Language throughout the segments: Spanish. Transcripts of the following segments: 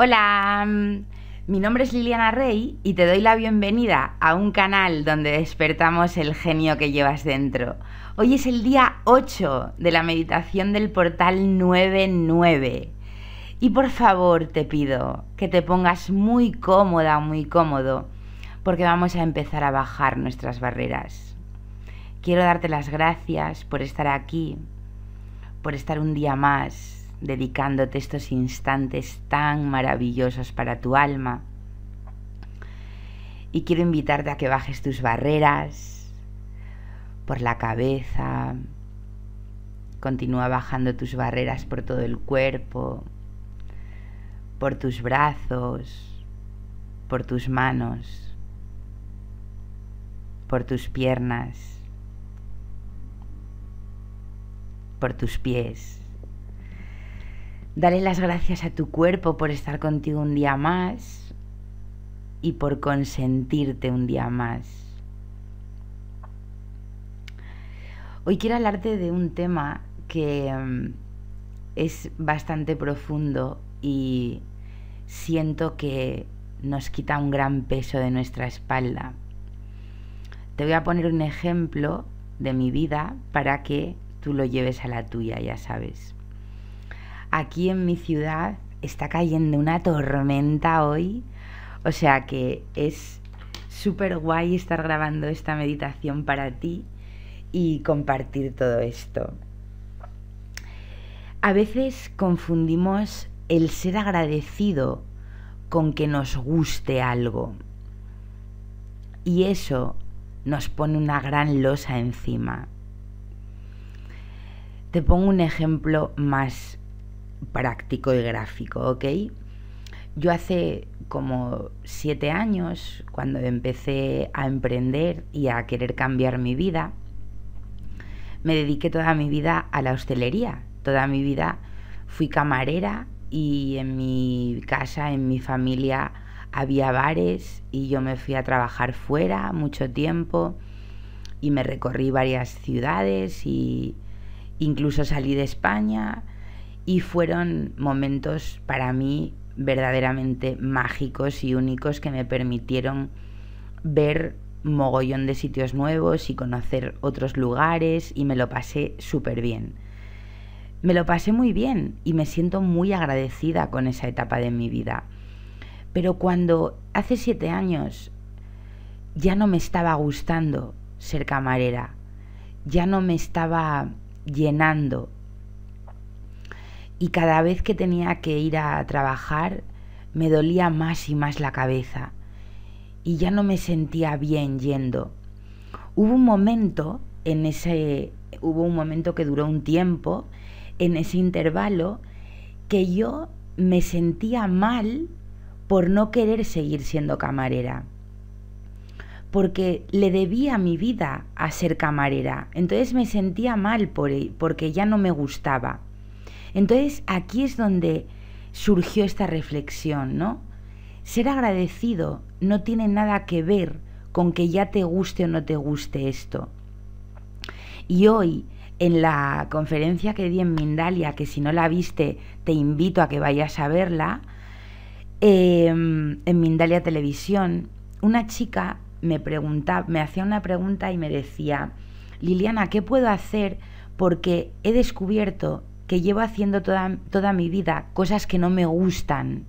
Hola, mm, mi nombre es Liliana Rey y te doy la bienvenida a un canal donde despertamos el genio que llevas dentro. Hoy es el día 8 de la meditación del portal 99. Y por favor te pido que te pongas muy cómoda, muy cómodo, porque vamos a empezar a bajar nuestras barreras. Quiero darte las gracias por estar aquí, por estar un día más dedicándote estos instantes tan maravillosos para tu alma. Y quiero invitarte a que bajes tus barreras por la cabeza, continúa bajando tus barreras por todo el cuerpo, por tus brazos, por tus manos, por tus piernas, por tus pies. Dale las gracias a tu cuerpo por estar contigo un día más y por consentirte un día más. Hoy quiero hablarte de un tema que mm, es bastante profundo y siento que nos quita un gran peso de nuestra espalda. Te voy a poner un ejemplo de mi vida para que tú lo lleves a la tuya, ya sabes. Aquí en mi ciudad está cayendo una tormenta hoy. O sea que es súper guay estar grabando esta meditación para ti y compartir todo esto. A veces confundimos el ser agradecido con que nos guste algo. Y eso nos pone una gran losa encima. Te pongo un ejemplo más práctico y gráfico, ¿ok? Yo hace como siete años, cuando empecé a emprender y a querer cambiar mi vida, me dediqué toda mi vida a la hostelería. Toda mi vida fui camarera y en mi casa, en mi familia, había bares y yo me fui a trabajar fuera mucho tiempo y me recorrí varias ciudades y incluso salí de España y fueron momentos para mí verdaderamente mágicos y únicos que me permitieron ver mogollón de sitios nuevos y conocer otros lugares y me lo pasé súper bien. Me lo pasé muy bien y me siento muy agradecida con esa etapa de mi vida. Pero cuando hace siete años ya no me estaba gustando ser camarera, ya no me estaba llenando y cada vez que tenía que ir a trabajar me dolía más y más la cabeza y ya no me sentía bien yendo. Hubo un momento en ese hubo un momento que duró un tiempo en ese intervalo que yo me sentía mal por no querer seguir siendo camarera. Porque le debía mi vida a ser camarera. Entonces me sentía mal por, e, porque ya no me gustaba. Entonces aquí es donde surgió esta reflexión, ¿no? Ser agradecido no tiene nada que ver con que ya te guste o no te guste esto. Y hoy, en la conferencia que di en Mindalia, que si no la viste, te invito a que vayas a verla, em, en Mindalia Televisión, una chica me preguntaba, me hacía una pregunta y me decía, Liliana, ¿qué puedo hacer? Porque he descubierto que llevo haciendo toda, toda mi vida, cosas que no me gustan.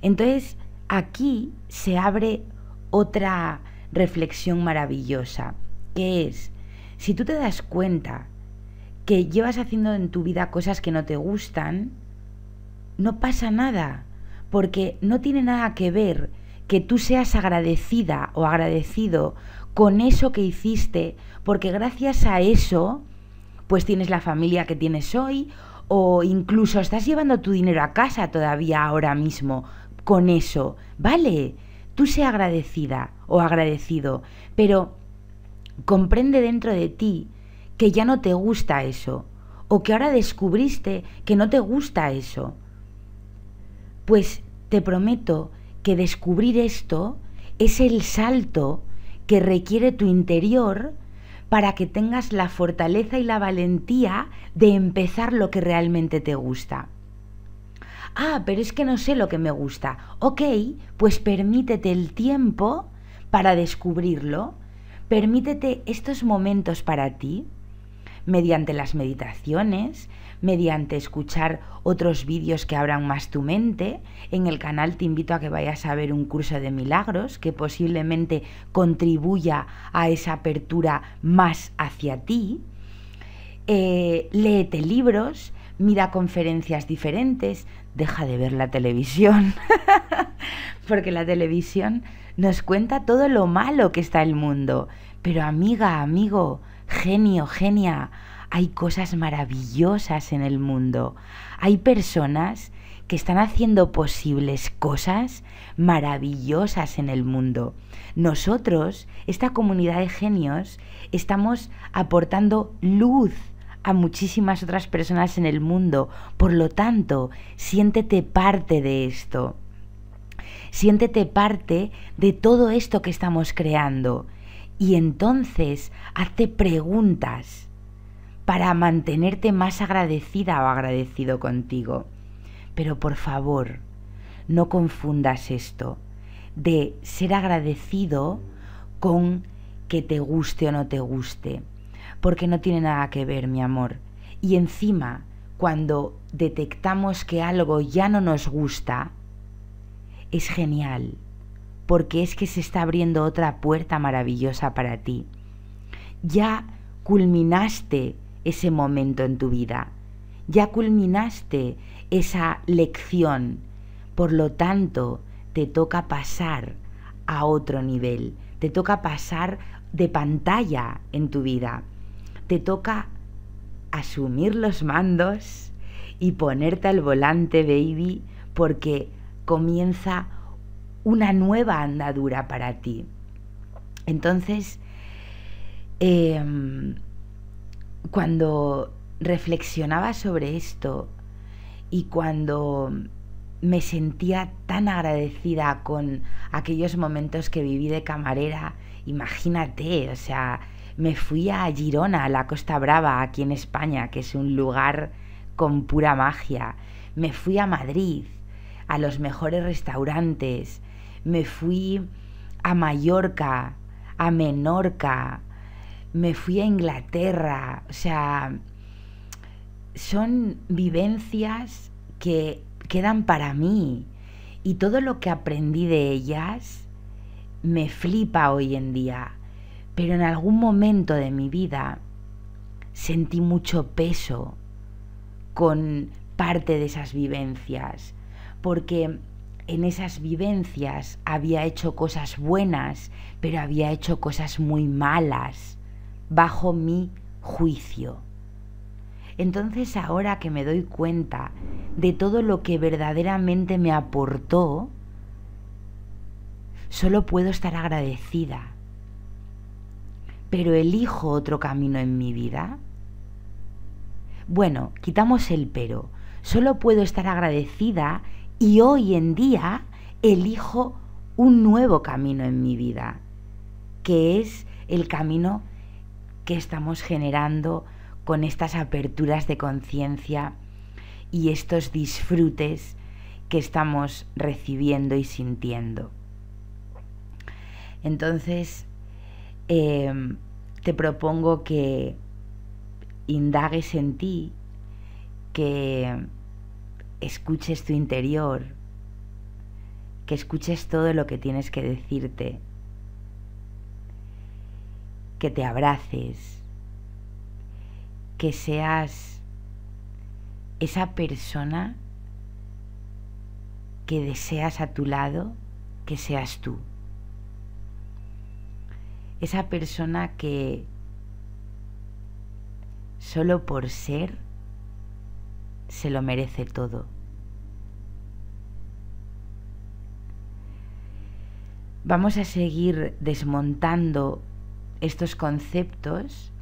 Entonces, aquí se abre otra reflexión maravillosa, que es, si tú te das cuenta que llevas haciendo en tu vida cosas que no te gustan, no pasa nada, porque no tiene nada que ver que tú seas agradecida o agradecido con eso que hiciste, porque gracias a eso pues tienes la familia que tienes hoy o incluso estás llevando tu dinero a casa todavía ahora mismo con eso, ¿vale? Tú sé agradecida o agradecido, pero comprende dentro de ti que ya no te gusta eso o que ahora descubriste que no te gusta eso. Pues te prometo que descubrir esto es el salto que requiere tu interior para que tengas la fortaleza y la valentía de empezar lo que realmente te gusta. Ah, pero es que no sé lo que me gusta. Ok, pues permítete el tiempo para descubrirlo. Permítete estos momentos para ti mediante las meditaciones, mediante escuchar otros vídeos que abran más tu mente. En el canal te invito a que vayas a ver un curso de milagros que posiblemente contribuya a esa apertura más hacia ti. Eh, léete libros, mira conferencias diferentes, deja de ver la televisión, porque la televisión nos cuenta todo lo malo que está el mundo. Pero amiga, amigo, genio, genia, hay cosas maravillosas en el mundo. Hay personas que están haciendo posibles cosas maravillosas en el mundo. Nosotros, esta comunidad de genios, estamos aportando luz a muchísimas otras personas en el mundo. Por lo tanto, siéntete parte de esto. Siéntete parte de todo esto que estamos creando y entonces hazte preguntas para mantenerte más agradecida o agradecido contigo. Pero por favor, no confundas esto de ser agradecido con que te guste o no te guste, porque no tiene nada que ver, mi amor. Y encima, cuando detectamos que algo ya no nos gusta, es genial, porque es que se está abriendo otra puerta maravillosa para ti. Ya culminaste ese momento en tu vida, ya culminaste esa lección, por lo tanto te toca pasar a otro nivel, te toca pasar de pantalla en tu vida, te toca asumir los mandos y ponerte al volante, baby, porque comienza una nueva andadura para ti. Entonces, em, cuando reflexionaba sobre esto y cuando me sentía tan agradecida con aquellos momentos que viví de camarera, imagínate, o sea, me fui a Girona, a la Costa Brava, aquí en España, que es un lugar con pura magia. Me fui a Madrid, a los mejores restaurantes, me fui a Mallorca, a Menorca, me fui a Inglaterra, o sea, son vivencias que quedan para mí y todo lo que aprendí de ellas me flipa hoy en día, pero en algún momento de mi vida sentí mucho peso con parte de esas vivencias, porque en esas vivencias había hecho cosas buenas, pero había hecho cosas muy malas, bajo mi juicio. Entonces ahora que me doy cuenta de todo lo que verdaderamente me aportó, solo puedo estar agradecida. Pero elijo otro camino en mi vida. Bueno, quitamos el pero. Solo puedo estar agradecida y hoy en día elijo un nuevo camino en mi vida, que es el camino que estamos generando con estas aperturas de conciencia y estos disfrutes que estamos recibiendo y sintiendo. Entonces, em, te propongo que indagues en ti, que escuches tu interior, que escuches todo lo que tienes que decirte, que te abraces, que seas esa persona que deseas a tu lado, que seas tú. Esa persona que solo por ser se lo merece todo. Vamos a seguir desmontando estos conceptos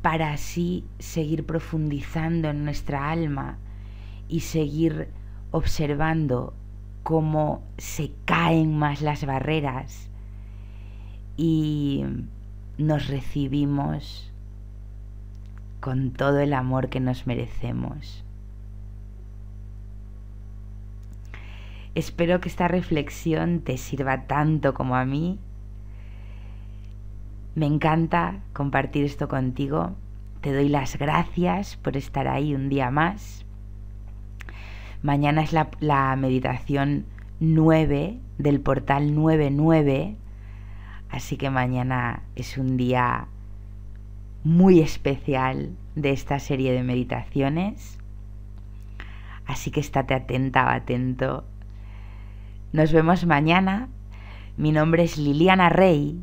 para así seguir profundizando en nuestra alma y seguir observando cómo se caen más las barreras y nos recibimos con todo el amor que nos merecemos. Espero que esta reflexión te sirva tanto como a mí. Me encanta compartir esto contigo. Te doy las gracias por estar ahí un día más. Mañana es la, meditación 9 del portal 99, así que mañana es un día muy especial de esta serie de meditaciones. Así que estate atenta atento. Nos vemos mañana. Mi nombre es Liliana Rey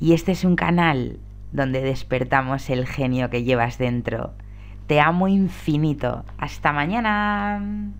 y este es un canal donde despertamos el genio que llevas dentro. Te amo infinito. Hasta mañana.